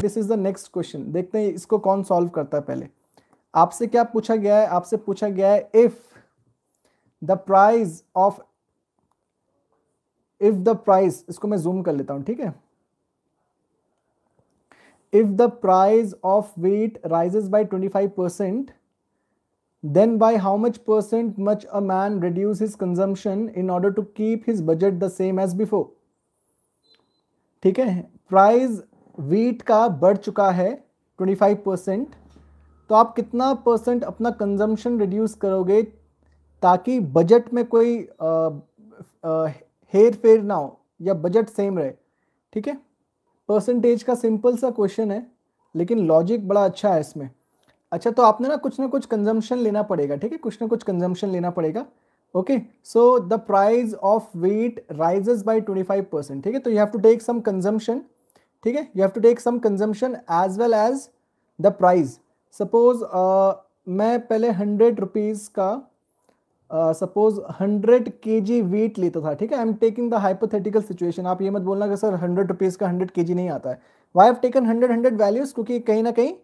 this is the next question देखते हैं इसको कौन सॉल्व करता है पहले आपसे क्या पूछा गया है आपसे पूछा गया है if the price of if the price इसको मैं जूम कर लेता हूं ठीक है if the price of wheat rises by 25 percent then by how much percent much a man reduce his consumption in order to keep his budget the same as before ठीक है price wheat का बढ़ चुका है 25 percent तो आप कितना percent अपना कंजम्पशन रिड्यूस करोगे ताकि बजट में कोई हेर फेर ना हो या बजट सेम रहे ठीक है परसेंटेज का सिंपल सा क्वेश्चन है लेकिन लॉजिक बड़ा अच्छा है इसमें अच्छा तो आपने ना कुछ ना कुछ कंजम्पशन लेना पड़ेगा ठीक है कुछ ना कुछ कंजम्पशन लेना पड़ेगा okay so the price of wheat rises by twenty five percent ठीक है तो you have to take some consumption ठीक है you have to take some consumption as well as the price suppose मैं पहले हंड्रेड रुपीज़ का suppose hundred K G wheat लेता था ठीक है I am taking the hypothetical situation आप ये मत बोलना कि सर हंड्रेड रुपीज़ का हंड्रेड के जी नहीं आता है why have taken hundred hundred values क्योंकि कहीं ना कहीं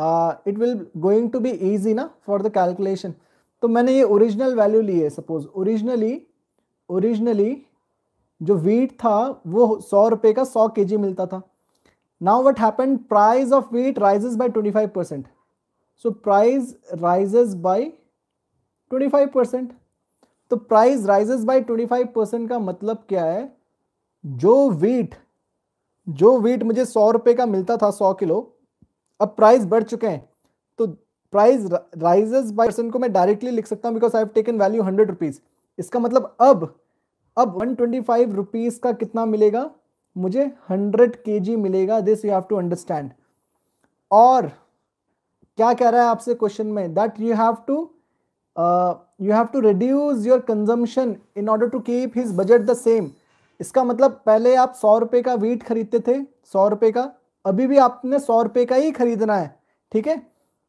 it will going to be easy ना फॉर द कैलकुलेशन तो मैंने ये ओरिजिनल वैल्यू ली है सपोज ओरिजिनली ओरिजिनली जो वीट था वो सौ रुपये का सौ के मिलता था now what happen price of wheat rises by twenty five percent so price rises by twenty five percent तो price by twenty five percent का मतलब क्या है जो वीट जो वीट मुझे सौ रुपये का मिलता था सौ किलो अब प्राइस बढ़ चुके हैं तो प्राइस राइजेस बाय पर्सन को मैं डायरेक्टली लिख सकता हूँ because I have taken value hundred rupees इसका मतलब अब अब वन ट्वेंटी फाइव रुपीज का कितना मिलेगा मुझे हंड्रेड के जी मिलेगा this you have to understand और क्या कह रहा है आपसे क्वेश्चन में that you have to you have to reduce your consumption in order to keep his budget the same इसका मतलब पहले आप सौ रुपए का वीट खरीदते थे सौ रुपए का अभी भी आपने सौ रुपए का ही खरीदना है ठीक है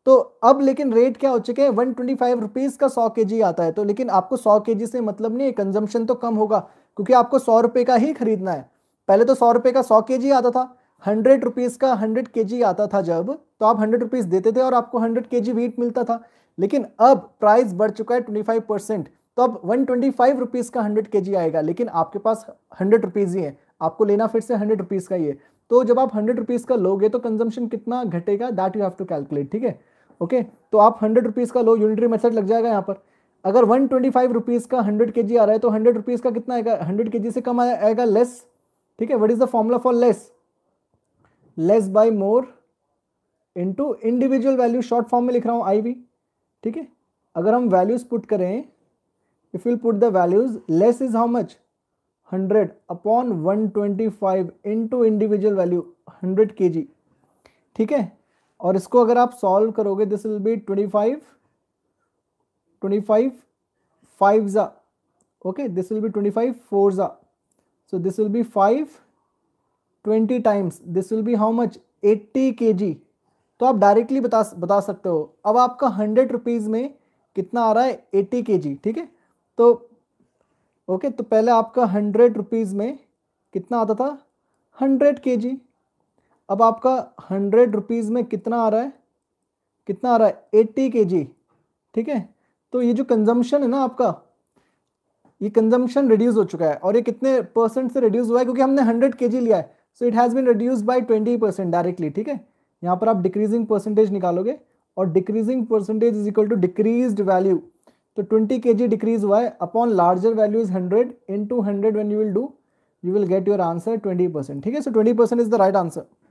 तो अब लेकिन रेट क्या हो चुके हैं वन ट्वेंटी फाइव रुपीज़ का सौ के जी आता है तो लेकिन आपको सौ के जी से मतलब नहीं कंजम्पशन तो कम होगा क्योंकि आपको सौ रुपए का ही खरीदना है पहले तो सौ रुपए का सौ के जी आता था हंड्रेड रुपीज़ का हंड्रेड के जी आता था जब तो आप हंड्रेड रुपीज़ देते थे और आपको हंड्रेड के जी वीट मिलता था लेकिन अब प्राइस बढ़ चुका है ट्वेंटी फाइव परसेंट तो अब वन ट्वेंटी फाइव रुपीज़ का हंड्रेड के जी आएगा लेकिन आपके पास हंड्रेड रुपीज़ ही है आपको लेना फिर से हंड्रेड रुपीज़ का ही है तो जब आप हंड्रेड रुपीज़ का लोगे तो कंजम्पशन कितना घटेगा that you have to calculate ठीक है ओके तो आप हंड्रेड रुपीज़ का लो यूनिटरी मेथड लग जाएगा यहाँ पर अगर वन ट्वेंटी फाइव रुपीज़ का हंड्रेड के जी आ रहा है तो हंड्रेड रुपीज़ का कितना आएगा हंड्रेड के जी से कम आएगा लेस ठीक है what is the formula for less less by more into individual value short form में लिख रहा हूँ आई वी ठीक है अगर हम वैल्यूज़ पुट करें if you put the values less is how much hundred upon one twenty five into individual value hundred K G ठीक है और इसको अगर आप सॉल्व करोगे this will be twenty five twenty five five ज़ा okay this will be twenty five four ज़ा so this will be five twenty times this will be how much eighty K G तो आप directly बता बता सकते हो अब आपका हंड्रेड रुपीज़ में कितना आ रहा है एट्टी के जी ठीक है तो ओके तो पहले आपका हंड्रेड रुपीज़ में कितना आता था हंड्रेड के जी अब आपका हंड्रेड रुपीज़ में कितना आ रहा है कितना आ रहा है एट्टी के जी ठीक है तो ये जो कंजम्पशन है ना आपका ये कंजम्पशन रिड्यूस हो चुका है और ये कितने परसेंट से रिड्यूस हुआ है क्योंकि हमने हंड्रेड के जी लिया है so it has been reduce by twenty percent directly ठीक है यहाँ पर आप डिक्रीजिंग परसेंटेज निकालोगे और decreasing percentage is equal to decrease value तो ट्वेंटी के जी डिक्रीज हुआ है upon larger value is hundred into hundred when you will do you will get your answer twenty percent ठीक है so twenty percent is the right answer